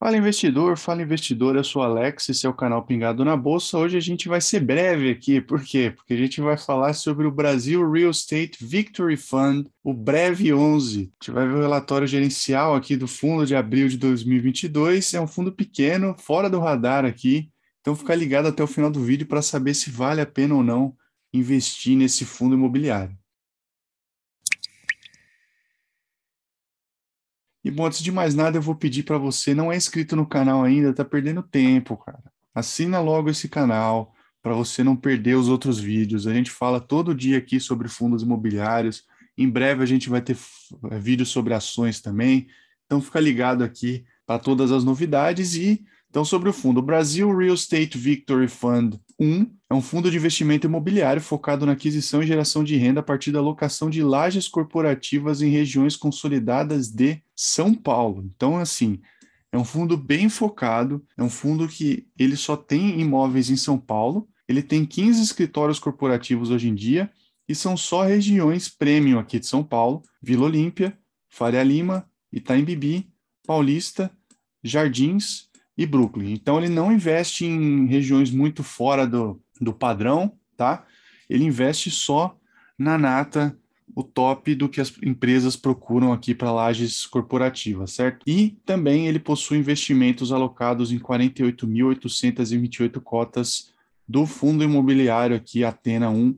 Fala investidor, fala investidora, eu sou Alex e é é canal Pingado na Bolsa. Hoje a gente vai ser breve aqui, por quê? Porque a gente vai falar sobre o Brasil Real Estate Victory Fund, o Breve 11. A gente vai ver o relatório gerencial aqui do fundo de abril de 2022. É um fundo pequeno, fora do radar aqui, então fica ligado até o final do vídeo para saber se vale a pena ou não investir nesse fundo imobiliário. E bom, antes de mais nada, eu vou pedir para você, não é inscrito no canal ainda, tá perdendo tempo, cara. Assina logo esse canal para você não perder os outros vídeos. A gente fala todo dia aqui sobre fundos imobiliários. Em breve a gente vai ter eh, vídeos sobre ações também. Então fica ligado aqui para todas as novidades e então, sobre o fundo, o Brasil Real Estate Victory Fund 1 é um fundo de investimento imobiliário focado na aquisição e geração de renda a partir da locação de lajes corporativas em regiões consolidadas de São Paulo. Então, assim, é um fundo bem focado, é um fundo que ele só tem imóveis em São Paulo, ele tem 15 escritórios corporativos hoje em dia e são só regiões premium aqui de São Paulo, Vila Olímpia, Faria Lima, Itaim Bibi, Paulista, Jardins e Brooklyn. Então ele não investe em regiões muito fora do, do padrão, tá? Ele investe só na nata, o top do que as empresas procuram aqui para lajes corporativas, certo? E também ele possui investimentos alocados em 48.828 cotas do fundo imobiliário aqui Atena 1,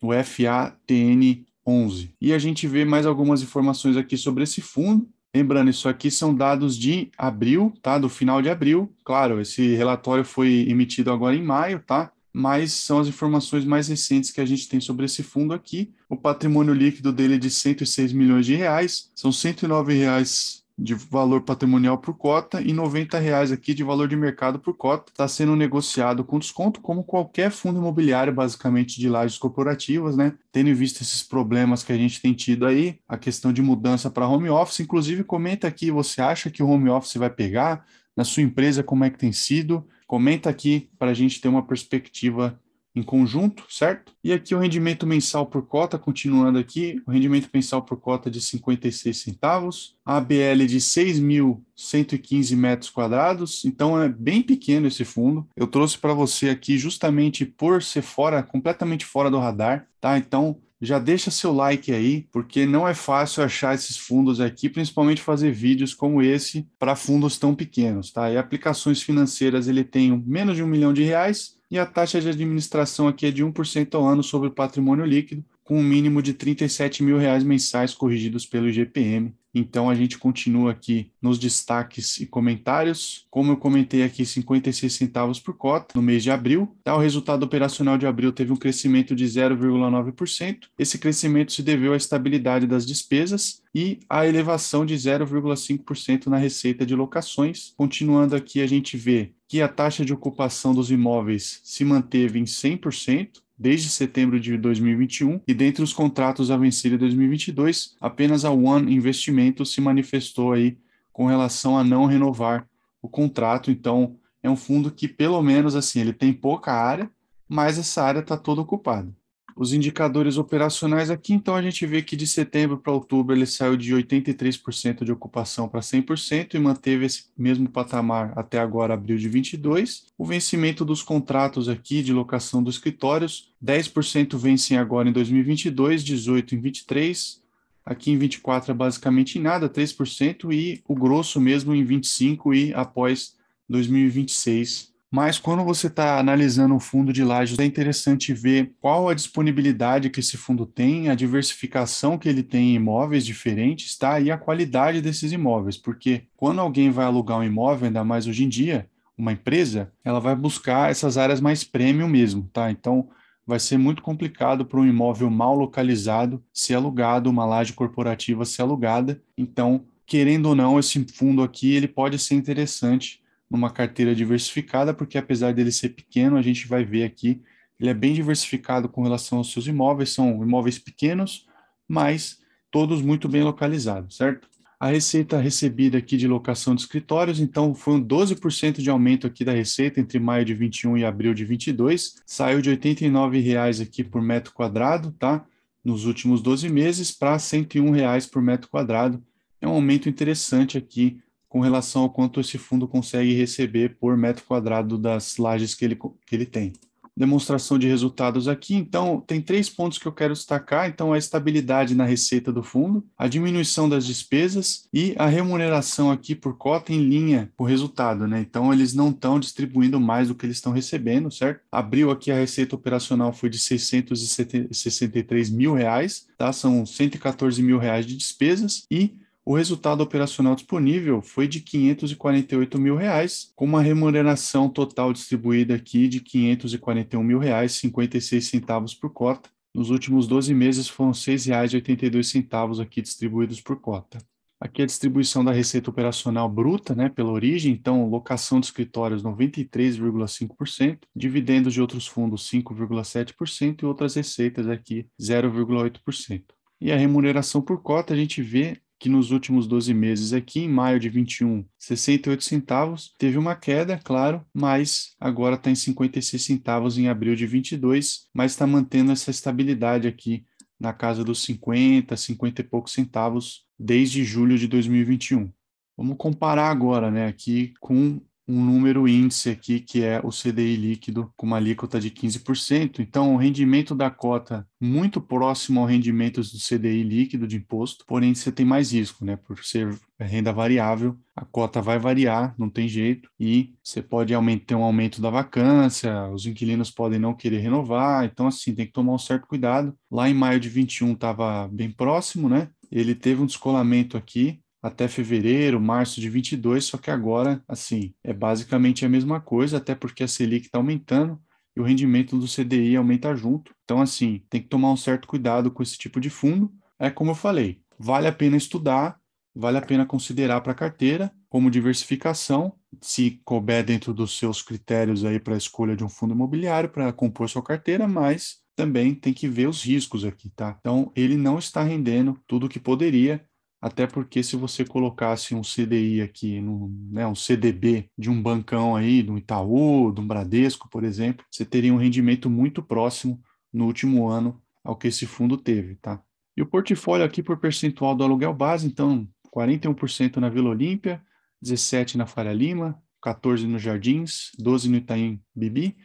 o FATN 11. E a gente vê mais algumas informações aqui sobre esse fundo, Lembrando, isso aqui são dados de abril, tá? Do final de abril. Claro, esse relatório foi emitido agora em maio, tá? Mas são as informações mais recentes que a gente tem sobre esse fundo aqui. O patrimônio líquido dele é de 106 milhões de reais, são 109 reais de valor patrimonial por cota e R$ 90,00 aqui de valor de mercado por cota. Está sendo negociado com desconto, como qualquer fundo imobiliário, basicamente, de lajes corporativas, né? Tendo em vista esses problemas que a gente tem tido aí, a questão de mudança para home office, inclusive comenta aqui, você acha que o home office vai pegar? Na sua empresa, como é que tem sido? Comenta aqui para a gente ter uma perspectiva em conjunto, certo? E aqui o rendimento mensal por cota, continuando aqui, o rendimento mensal por cota de 56 centavos, a ABL de 6.115 metros quadrados, então é bem pequeno esse fundo. Eu trouxe para você aqui justamente por ser fora, completamente fora do radar, tá? Então, já deixa seu like aí, porque não é fácil achar esses fundos aqui, principalmente fazer vídeos como esse para fundos tão pequenos, tá? E aplicações financeiras ele tem menos de um milhão de reais, e a taxa de administração aqui é de 1% ao ano sobre o patrimônio líquido, com um mínimo de 37 mil reais mensais corrigidos pelo IGPM. Então a gente continua aqui nos destaques e comentários. Como eu comentei aqui, 56 centavos por cota no mês de abril. Tá? O resultado operacional de abril teve um crescimento de 0,9%. Esse crescimento se deveu à estabilidade das despesas e à elevação de 0,5% na receita de locações. Continuando aqui, a gente vê que a taxa de ocupação dos imóveis se manteve em 100%, desde setembro de 2021 e dentre os contratos a vencer em 2022, apenas a One Investimento se manifestou aí com relação a não renovar o contrato. Então, é um fundo que pelo menos assim, ele tem pouca área, mas essa área está toda ocupada os indicadores operacionais aqui, então a gente vê que de setembro para outubro ele saiu de 83% de ocupação para 100% e manteve esse mesmo patamar até agora abril de 22. O vencimento dos contratos aqui de locação dos escritórios, 10% vencem agora em 2022, 18 em 23, aqui em 24 é basicamente nada, 3% e o grosso mesmo em 25 e após 2026 mas quando você está analisando um fundo de lajes, é interessante ver qual a disponibilidade que esse fundo tem, a diversificação que ele tem em imóveis diferentes, tá? E a qualidade desses imóveis, porque quando alguém vai alugar um imóvel, ainda mais hoje em dia, uma empresa, ela vai buscar essas áreas mais premium mesmo, tá? Então, vai ser muito complicado para um imóvel mal localizado ser alugado, uma laje corporativa ser alugada. Então, querendo ou não, esse fundo aqui, ele pode ser interessante numa carteira diversificada, porque apesar dele ser pequeno, a gente vai ver aqui, ele é bem diversificado com relação aos seus imóveis, são imóveis pequenos, mas todos muito bem localizados, certo? A receita recebida aqui de locação de escritórios, então foi um 12% de aumento aqui da receita entre maio de 21 e abril de 22, saiu de R$ 89,00 aqui por metro quadrado, tá? Nos últimos 12 meses para R$ 101,00 por metro quadrado. É um aumento interessante aqui com relação ao quanto esse fundo consegue receber por metro quadrado das lajes que ele, que ele tem. Demonstração de resultados aqui, então, tem três pontos que eu quero destacar: então, a estabilidade na receita do fundo, a diminuição das despesas e a remuneração aqui por cota em linha com o resultado, né? Então, eles não estão distribuindo mais do que eles estão recebendo, certo? Abriu aqui a receita operacional foi de 663 mil reais, tá? São 114 mil reais de despesas e o resultado operacional disponível foi de 548 mil reais, com uma remuneração total distribuída aqui de 541 mil reais 56 centavos por cota. Nos últimos 12 meses foram R$ 6,82 aqui distribuídos por cota. Aqui a distribuição da receita operacional bruta, né, pela origem, então locação de escritórios 93,5%, dividendos de outros fundos 5,7% e outras receitas aqui 0,8%. E a remuneração por cota a gente vê que nos últimos 12 meses, aqui em maio de 21, 68 centavos, teve uma queda, é claro, mas agora está em 56 centavos em abril de 22, mas está mantendo essa estabilidade aqui na casa dos 50, 50 e poucos centavos desde julho de 2021. Vamos comparar agora, né, aqui com um número índice aqui que é o CDI líquido com uma alíquota de 15%. Então, o rendimento da cota muito próximo ao rendimento do CDI líquido de imposto, porém você tem mais risco, né? Por ser renda variável, a cota vai variar, não tem jeito, e você pode ter um aumento da vacância, os inquilinos podem não querer renovar, então assim, tem que tomar um certo cuidado. Lá em maio de 21 estava bem próximo, né? Ele teve um descolamento aqui, até fevereiro, março de 22, só que agora, assim, é basicamente a mesma coisa, até porque a Selic está aumentando e o rendimento do CDI aumenta junto. Então, assim, tem que tomar um certo cuidado com esse tipo de fundo. É como eu falei, vale a pena estudar, vale a pena considerar para a carteira como diversificação, se couber dentro dos seus critérios aí para a escolha de um fundo imobiliário para compor sua carteira, mas também tem que ver os riscos aqui, tá? Então, ele não está rendendo tudo o que poderia até porque se você colocasse um CDI aqui, no, né, um CDB de um bancão aí, do Itaú, do Bradesco, por exemplo, você teria um rendimento muito próximo no último ano ao que esse fundo teve, tá? E o portfólio aqui por percentual do aluguel base, então 41% na Vila Olímpia, 17% na Faria Lima, 14% no Jardins, 12% no Itaim Bibi,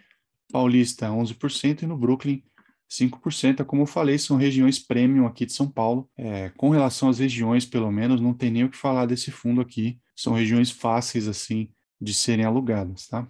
Paulista 11% e no Brooklyn 5%, é como eu falei, são regiões premium aqui de São Paulo. É, com relação às regiões, pelo menos, não tem nem o que falar desse fundo aqui. São regiões fáceis, assim, de serem alugadas, tá?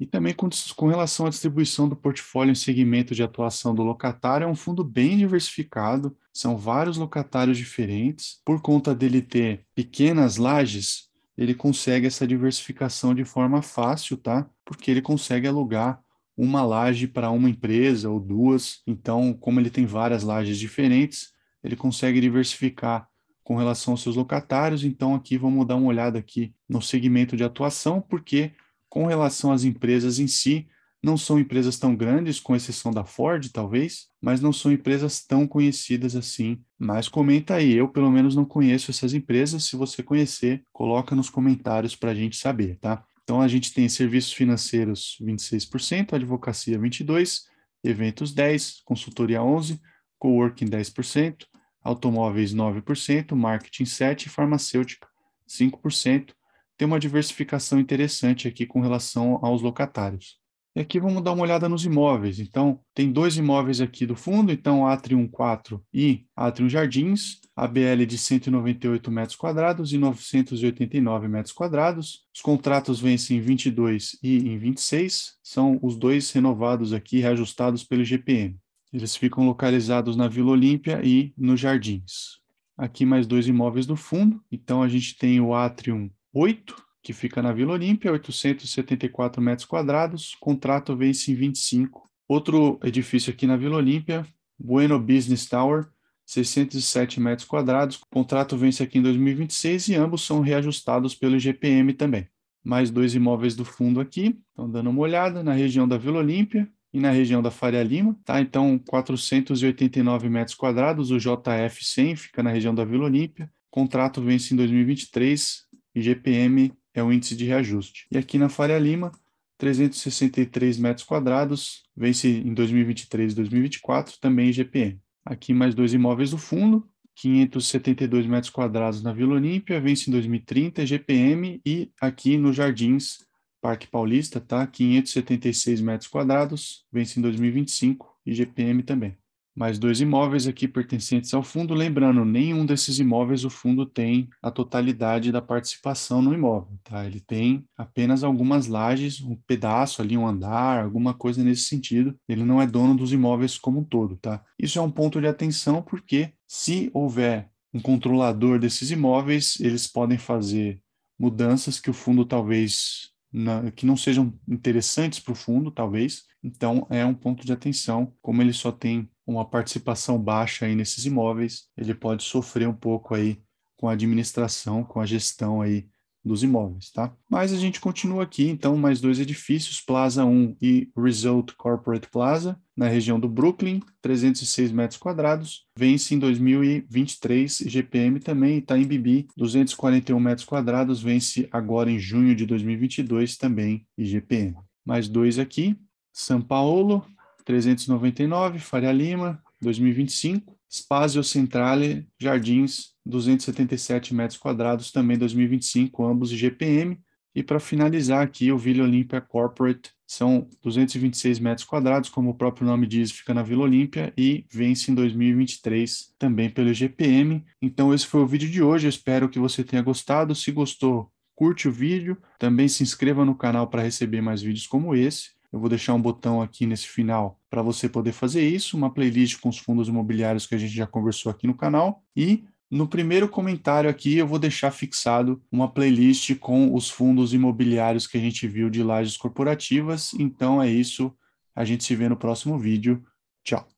E também com, com relação à distribuição do portfólio em segmento de atuação do locatário, é um fundo bem diversificado, são vários locatários diferentes. Por conta dele ter pequenas lajes, ele consegue essa diversificação de forma fácil, tá? Porque ele consegue alugar uma laje para uma empresa ou duas. Então, como ele tem várias lajes diferentes, ele consegue diversificar com relação aos seus locatários. Então, aqui vamos dar uma olhada aqui no segmento de atuação, porque com relação às empresas em si, não são empresas tão grandes, com exceção da Ford, talvez, mas não são empresas tão conhecidas assim. Mas comenta aí, eu pelo menos não conheço essas empresas. Se você conhecer, coloca nos comentários para a gente saber, tá? Então a gente tem serviços financeiros 26%, advocacia 22%, eventos 10%, consultoria 11%, coworking 10%, automóveis 9%, marketing 7% farmacêutica 5%. Tem uma diversificação interessante aqui com relação aos locatários. E aqui vamos dar uma olhada nos imóveis. Então, tem dois imóveis aqui do fundo, então Atrium 4 e Atrium Jardins, a BL de 198 metros quadrados e 989 metros quadrados. Os contratos vencem em 22 e em 26, são os dois renovados aqui, reajustados pelo GPM. Eles ficam localizados na Vila Olímpia e nos Jardins. Aqui mais dois imóveis do fundo, então a gente tem o Atrium 8, que fica na Vila Olímpia, 874 metros quadrados, contrato vence em 25. Outro edifício aqui na Vila Olímpia, Bueno Business Tower, 607 metros quadrados, contrato vence aqui em 2026 e ambos são reajustados pelo IGPM também. Mais dois imóveis do fundo aqui, estão dando uma olhada na região da Vila Olímpia, e na região da Faria Lima, tá? Então, 489 metros quadrados, o JF100 fica na região da Vila Olímpia. Contrato vence em 2023, IGPM é o índice de reajuste. E aqui na Faria Lima, 363 metros quadrados, vence em 2023 e 2024, também IGPM. Aqui mais dois imóveis do fundo, 572 metros quadrados na Vila Olímpia, vence em 2030, IGPM, e aqui nos Jardins, Parque Paulista, tá? 576 metros quadrados, vence em 2025, IGPM também mais dois imóveis aqui pertencentes ao fundo. Lembrando, nenhum desses imóveis o fundo tem a totalidade da participação no imóvel, tá? Ele tem apenas algumas lajes, um pedaço ali, um andar, alguma coisa nesse sentido. Ele não é dono dos imóveis como um todo, tá? Isso é um ponto de atenção porque se houver um controlador desses imóveis, eles podem fazer mudanças que o fundo talvez na, que não sejam interessantes para o fundo, talvez. Então, é um ponto de atenção, como ele só tem uma participação baixa aí nesses imóveis, ele pode sofrer um pouco aí com a administração, com a gestão aí dos imóveis, tá? Mas a gente continua aqui, então, mais dois edifícios, Plaza 1 e Result Corporate Plaza, na região do Brooklyn, 306 metros quadrados, vence em 2023, GPM também, Itaim Bibi, 241 metros quadrados, vence agora em junho de 2022 também, IGPM. Mais dois aqui, São Paulo, 399, Faria Lima, 2025. Spazio Centrale Jardins, 277 metros quadrados, também 2025, ambos GPM. E para finalizar aqui, o Vila Olímpia Corporate são 226 metros quadrados, como o próprio nome diz, fica na Vila Olímpia e vence em 2023 também pelo GPM. Então esse foi o vídeo de hoje, Eu espero que você tenha gostado. Se gostou, curte o vídeo, também se inscreva no canal para receber mais vídeos como esse. Eu vou deixar um botão aqui nesse final para você poder fazer isso, uma playlist com os fundos imobiliários que a gente já conversou aqui no canal e no primeiro comentário aqui, eu vou deixar fixado uma playlist com os fundos imobiliários que a gente viu de lajes corporativas. Então é isso. A gente se vê no próximo vídeo. Tchau.